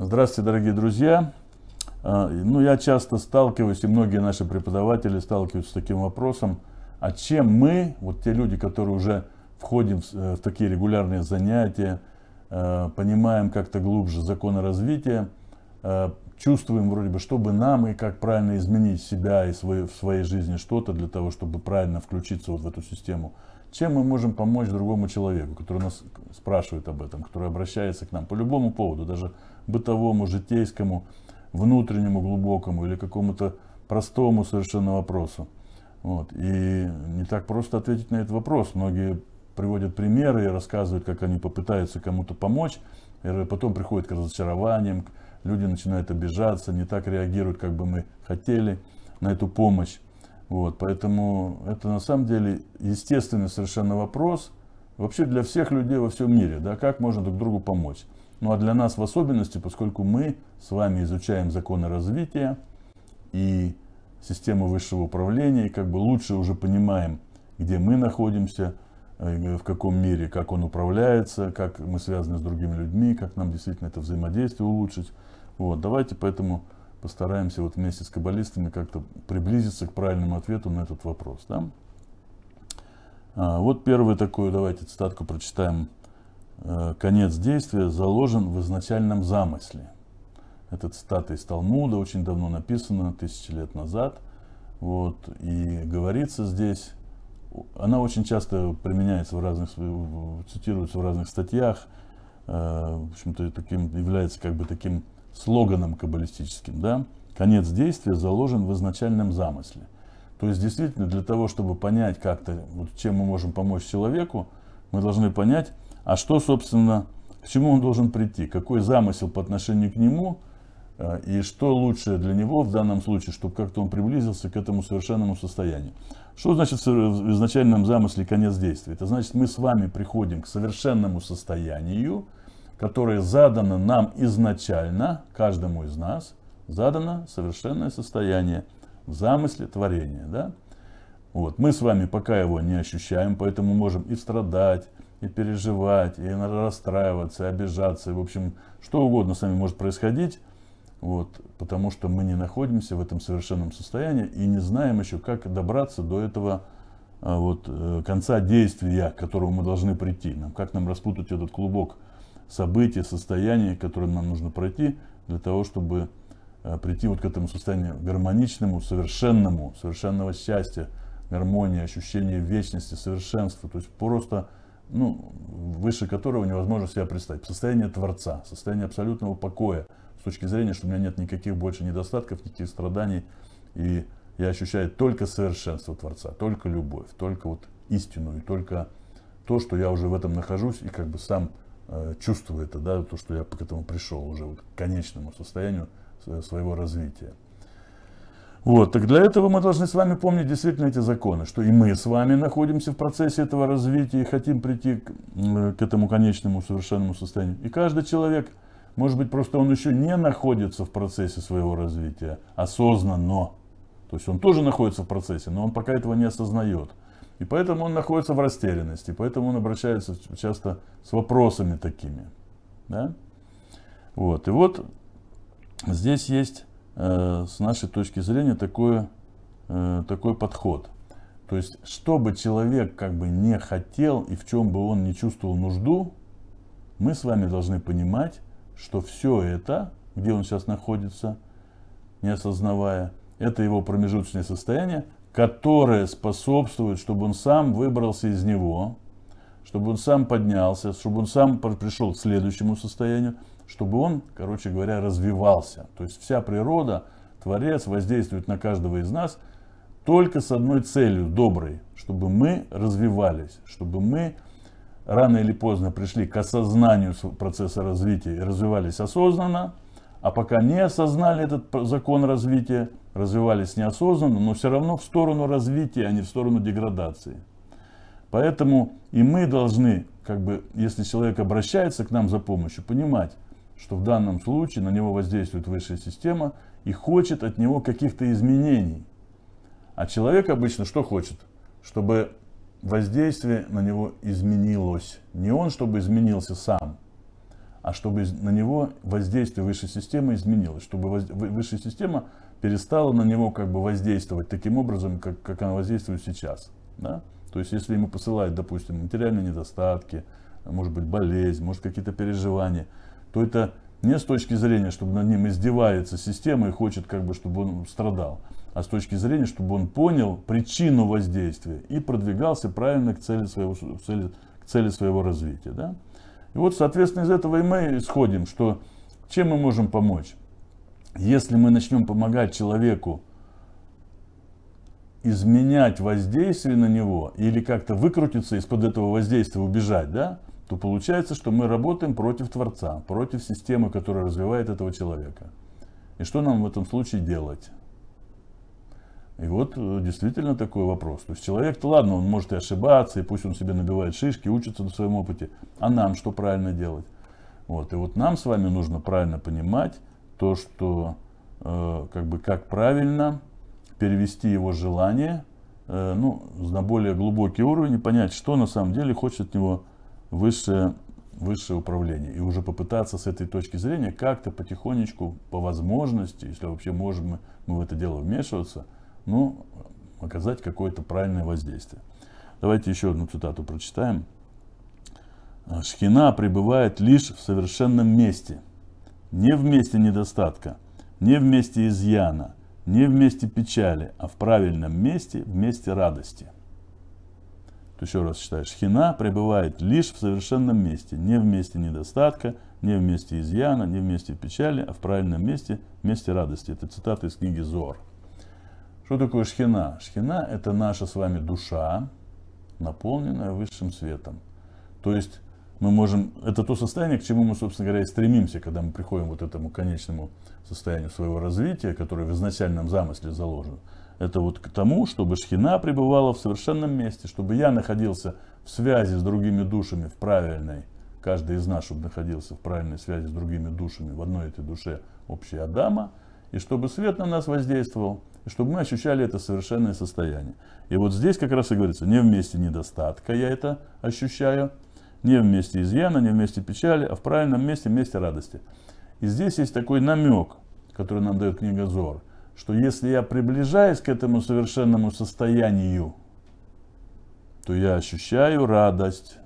Здравствуйте, дорогие друзья. А, ну, я часто сталкиваюсь, и многие наши преподаватели сталкиваются с таким вопросом, а чем мы, вот те люди, которые уже входим в, э, такие регулярные занятия, э, понимаем как-то глубже законы развития, э, чувствуем вроде бы, чтобы нам и как правильно изменить себя и свою, в своей жизни что-то для того, чтобы правильно включиться вот в эту систему. Чем мы можем помочь другому человеку, который нас спрашивает об этом, который обращается к нам по любому поводу, даже бытовому, житейскому, внутреннему, глубокому или какому-то простому совершенно вопросу. Вот. И не так просто ответить на этот вопрос. Многие приводят примеры и рассказывают, как они попытаются кому-то помочь, и потом приходят к разочарованиям, люди начинают обижаться, не так реагируют, как бы мы хотели на эту помощь. Вот, поэтому это на самом деле естественный совершенно вопрос вообще для всех людей во всем мире, да, как можно друг другу помочь. Ну а для нас в особенности, поскольку мы с вами изучаем законы развития и систему высшего управления, и как бы лучше уже понимаем, где мы находимся, э, в каком мире, как он управляется, как мы связаны с другими людьми, как нам действительно это взаимодействие улучшить. Вот, давайте поэтому постараемся вот вместе с каббалистами как-то приблизиться к правильному ответу на этот вопрос. Да? А, вот первую такую, давайте цитатку прочитаем Э, конец действия заложен в изначальном замысле. Это цитата из Талмуда, очень давно написана, тысячи лет назад. Вот, и говорится здесь, она очень часто применяется в разных, цитируется в разных статьях, э, в общем-то, таким, является как бы таким слоганом каббалистическим, да? Конец действия заложен в изначальном замысле. То есть, действительно, для того, чтобы понять как-то, вот, чем мы можем помочь человеку, мы должны понять, а что, собственно, к чему он должен прийти? Какой замысел по отношению к нему? Э, и что лучше для него в данном случае, чтобы как-то он приблизился к этому совершенному состоянию? Что значит в изначальном замысле конец действия? Это значит, мы с вами приходим к совершенному состоянию, которое задано нам изначально, каждому из нас, задано совершенное состояние в замысле творения. Да? Вот. Мы с вами пока его не ощущаем, поэтому можем и страдать, и переживать, и расстраиваться, обижаться, и, в общем, что угодно с нами может происходить, вот, потому что мы не находимся в этом совершенном состоянии и не знаем еще, как добраться до этого а, вот, э, конца действия, к которому мы должны прийти. Нам, как нам распутать этот клубок событий, состояний, которые нам нужно пройти, для того, чтобы э, прийти вот к этому состоянию гармоничному, совершенному, совершенного счастья, гармонии, ощущения вечности, совершенства. То есть просто ну, выше которого невозможно себя представить. Состояние Творца, состояние абсолютного покоя с точки зрения, что у меня нет никаких больше недостатков, никаких страданий. И я ощущаю только совершенство Творца, только любовь, только вот истину и только то, что я уже в этом нахожусь и как бы сам э, чувствую это, да, то, что я к этому пришел уже вот, к конечному состоянию э, своего развития. Вот, так для этого мы должны с вами помнить действительно эти законы, что и мы с вами находимся в процессе этого развития и хотим прийти к, к этому конечному совершенному состоянию. И каждый человек, может быть, просто он еще не находится в процессе своего развития осознанно. То есть он тоже находится в процессе, но он пока этого не осознает. И поэтому он находится в растерянности, поэтому он обращается часто с вопросами такими. Да? Вот. И вот здесь есть Э, с нашей точки зрения такое, э, такой подход. То есть, что бы человек как бы не хотел и в чем бы он не чувствовал нужду, мы с вами должны понимать, что все это, где он сейчас находится, не осознавая, это его промежуточное состояние, которое способствует, чтобы он сам выбрался из него, чтобы он сам поднялся, чтобы он сам пришел к следующему состоянию, чтобы он, короче говоря, развивался. То есть вся природа, Творец воздействует на каждого из нас только с одной целью, доброй, чтобы мы развивались, чтобы мы рано или поздно пришли к осознанию процесса развития и развивались осознанно, а пока не осознали этот закон развития, развивались неосознанно, но все равно в сторону развития, а не в сторону деградации. Поэтому и мы должны, как бы, если человек обращается к нам за помощью, понимать, что в данном случае на него воздействует высшая система и хочет от него каких-то изменений. А человек обычно что хочет? Чтобы воздействие на него изменилось. Не он, чтобы изменился сам, а чтобы на него воздействие высшей системы изменилось. Чтобы высшая система перестала на него как бы воздействовать таким образом, как, как она воздействует сейчас. Да? То есть, если ему посылают, допустим, материальные недостатки, может быть, болезнь, может, какие-то переживания, то это не с точки зрения, чтобы над ним издевается система и хочет, как бы, чтобы он страдал, а с точки зрения, чтобы он понял причину воздействия и продвигался правильно к цели своего, к цели, к цели своего развития. Да? И вот, соответственно, из этого и мы исходим, что чем мы можем помочь? Если мы начнем помогать человеку изменять воздействие на него или как-то выкрутиться из-под этого воздействия, убежать, да, то получается, что мы работаем против Творца, против системы, которая развивает этого человека. И что нам в этом случае делать? И вот э, действительно такой вопрос. То есть человек-то ладно, он может и ошибаться, и пусть он себе набивает шишки, учится на своем опыте. А нам что правильно делать? Вот. И вот нам с вами нужно правильно понимать то, что э, как бы как правильно перевести его желание э, ну, на более глубокий уровень и понять, что на самом деле хочет от него высшее, высшее управление. И уже попытаться с этой точки зрения как-то потихонечку, по возможности, если вообще можем мы, мы в это дело вмешиваться, ну, оказать какое-то правильное воздействие. Давайте еще одну цитату прочитаем. «А, Шхина пребывает лишь в совершенном месте, не в месте недостатка, не в месте изъяна, не в месте печали, а в правильном месте, в месте радости еще раз читаю, шхина пребывает лишь в совершенном месте, не в месте недостатка, не в месте изъяна, не в месте печали, а в правильном месте, месте радости. Это цитата из книги Зор. Что такое шхина? Шхина – это наша с вами душа, наполненная высшим светом. То есть мы можем, это то состояние, к чему мы, собственно говоря, и стремимся, когда мы приходим вот этому конечному состоянию своего развития, которое в изначальном замысле заложено. Это вот к тому, чтобы шхина пребывала в совершенном месте, чтобы я находился в связи с другими душами, в правильной, каждый из нас, чтобы находился в правильной связи с другими душами, в одной этой душе общей Адама, и чтобы свет на нас воздействовал, и чтобы мы ощущали это совершенное состояние. И вот здесь как раз и говорится, не вместе недостатка я это ощущаю, не вместе изъяна, не вместе печали, а в правильном месте, вместе радости. И здесь есть такой намек, который нам дает книга Зор что если я приближаюсь к этому совершенному состоянию, то я ощущаю радость.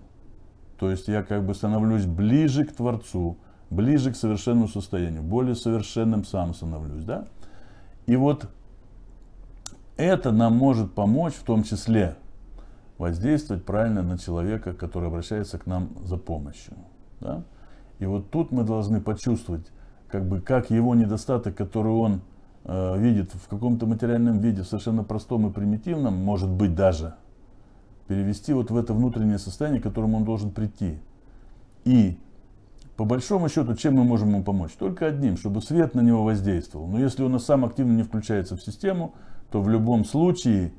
То есть я как бы становлюсь ближе к Творцу, ближе к совершенному состоянию, более совершенным сам становлюсь, да? И вот это нам может помочь в том числе воздействовать правильно на человека, который обращается к нам за помощью. Да? И вот тут мы должны почувствовать, как бы, как его недостаток, который он Э, видит в каком-то материальном виде, совершенно простом и примитивном, может быть даже, перевести вот в это внутреннее состояние, к которому он должен прийти. И по большому счету, чем мы можем ему помочь? Только одним, чтобы свет на него воздействовал. Но если он сам активно не включается в систему, то в любом случае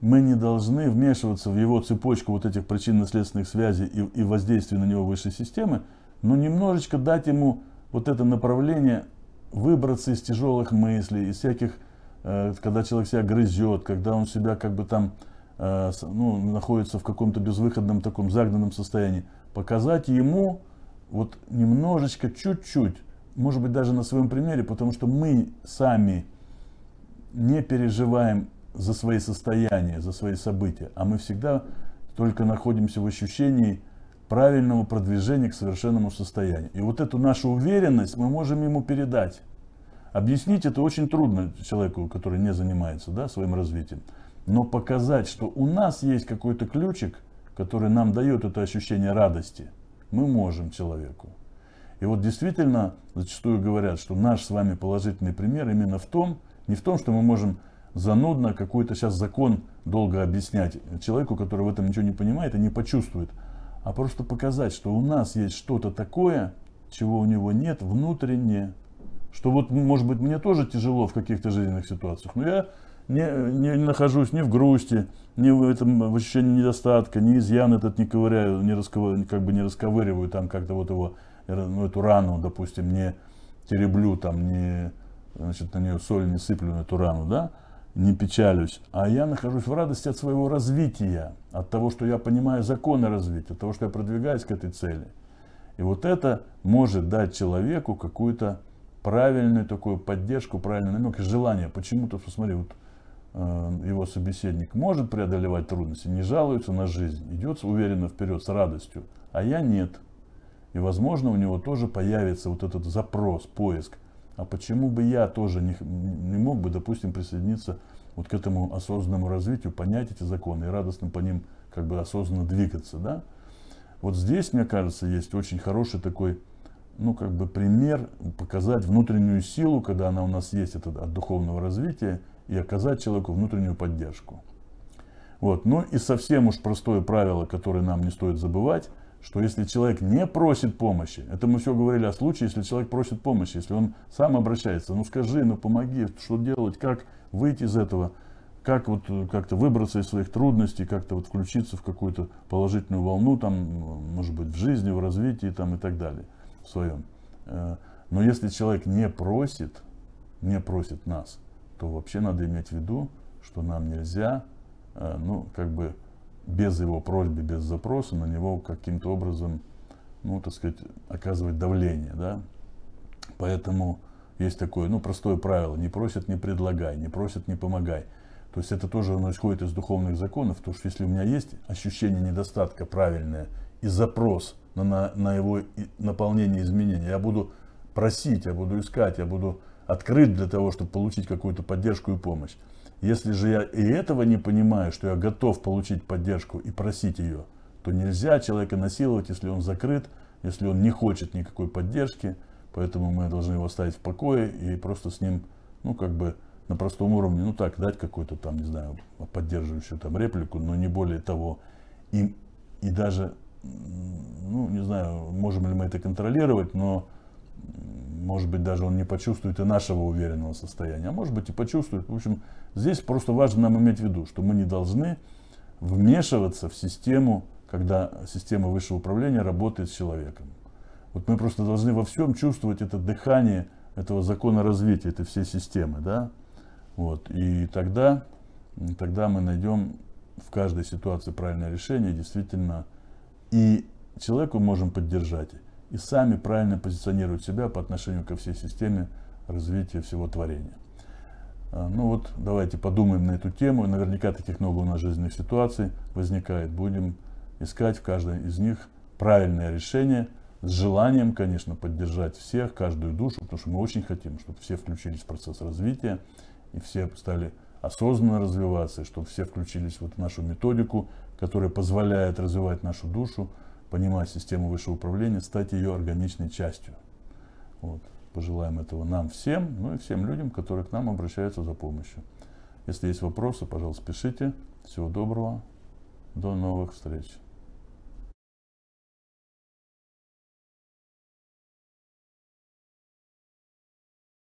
мы не должны вмешиваться в его цепочку вот этих причинно-следственных связей и, и воздействия на него высшей системы, но немножечко дать ему вот это направление выбраться из тяжелых мыслей, из всяких, э, когда человек себя грызет, когда он себя как бы там э, ну, находится в каком-то безвыходном таком загнанном состоянии, показать ему вот немножечко, чуть-чуть, может быть даже на своем примере, потому что мы сами не переживаем за свои состояния, за свои события, а мы всегда только находимся в ощущении правильного продвижения к совершенному состоянию. И вот эту нашу уверенность мы можем ему передать. Объяснить это очень трудно человеку, который не занимается да, своим развитием. Но показать, что у нас есть какой-то ключик, который нам дает это ощущение радости, мы можем человеку. И вот действительно, зачастую говорят, что наш с вами положительный пример именно в том, не в том, что мы можем занудно какой-то сейчас закон долго объяснять человеку, который в этом ничего не понимает и не почувствует, а просто показать, что у нас есть что-то такое, чего у него нет внутренне. Что вот, может быть, мне тоже тяжело в каких-то жизненных ситуациях, но я не, не нахожусь ни в грусти, ни в, этом, в ощущении недостатка, ни изъян этот не ковыряю, не расковы, как бы не расковыриваю там как-то вот его, э, ну, эту рану, допустим, не тереблю там, не, значит, на нее соль не сыплю, на эту рану, да, не печалюсь, а я нахожусь в радости от своего развития, от того, что я понимаю законы развития, от того, что я продвигаюсь к этой цели. И вот это может дать человеку какую-то правильную такую поддержку, правильный намек и желание. Почему-то, посмотри, вот э, его собеседник может преодолевать трудности, не жалуется на жизнь, идет уверенно вперед с радостью, а я нет. И, возможно, у него тоже появится вот этот запрос, поиск а почему бы я тоже не, не мог бы, допустим, присоединиться вот к этому осознанному развитию, понять эти законы и радостно по ним как бы осознанно двигаться, да? Вот здесь, мне кажется, есть очень хороший такой, ну, как бы пример, показать внутреннюю силу, когда она у нас есть, это от духовного развития, и оказать человеку внутреннюю поддержку. Вот. Ну и совсем уж простое правило, которое нам не стоит забывать, что если человек не просит помощи, это мы все говорили о случае, если человек просит помощи, если он сам обращается, ну скажи, ну помоги, что делать, как выйти из этого, как вот э, как-то выбраться из своих трудностей, как-то вот включиться в какую-то положительную волну, там, может быть, в жизни, в развитии там и так далее, в своем. Э, но если человек не просит, не просит нас, то вообще надо иметь в виду, что нам нельзя, э, ну, как бы, без его просьбы, без запроса на него каким-то образом, ну, так сказать, оказывать давление, да. Поэтому есть такое, ну, простое правило, не просят, не предлагай, не просят, не помогай. То есть это тоже оно исходит из духовных законов, потому что если у меня есть ощущение недостатка правильное и запрос на, на, на его наполнение изменения, я буду просить, я буду искать, я буду открыт для того, чтобы получить какую-то поддержку и помощь. Если же я и этого не понимаю, что я готов получить поддержку и просить ее, то нельзя человека насиловать, если он закрыт, если он не хочет никакой поддержки. Поэтому мы должны его оставить в покое и просто с ним, ну, как бы на простом уровне, ну, так, дать какую-то там, не знаю, поддерживающую там реплику, но не более того. И, и даже, ну, не знаю, можем ли мы это контролировать, но может быть, даже он не почувствует и нашего уверенного состояния, а может быть и почувствует. В общем, здесь просто важно нам иметь в виду, что мы не должны вмешиваться в систему, когда система высшего управления работает с человеком. Вот мы просто должны во всем чувствовать это дыхание этого закона развития, этой всей системы, да? Вот. И тогда, тогда мы найдем в каждой ситуации правильное решение, действительно, и человеку можем поддержать, и сами правильно позиционируют себя по отношению ко всей системе развития всего творения. А, ну вот, давайте подумаем на эту тему. Наверняка таких много у нас жизненных ситуаций возникает. Будем искать в каждой из них правильное решение с желанием, конечно, поддержать всех, каждую душу, потому что мы очень хотим, чтобы все включились в процесс развития и все стали осознанно развиваться, и чтобы все включились вот в нашу методику, которая позволяет развивать нашу душу, понимая систему высшего управления, стать ее органичной частью. Вот. Пожелаем этого нам всем, ну и всем людям, которые к нам обращаются за помощью. Если есть вопросы, пожалуйста, пишите. Всего доброго. До новых встреч.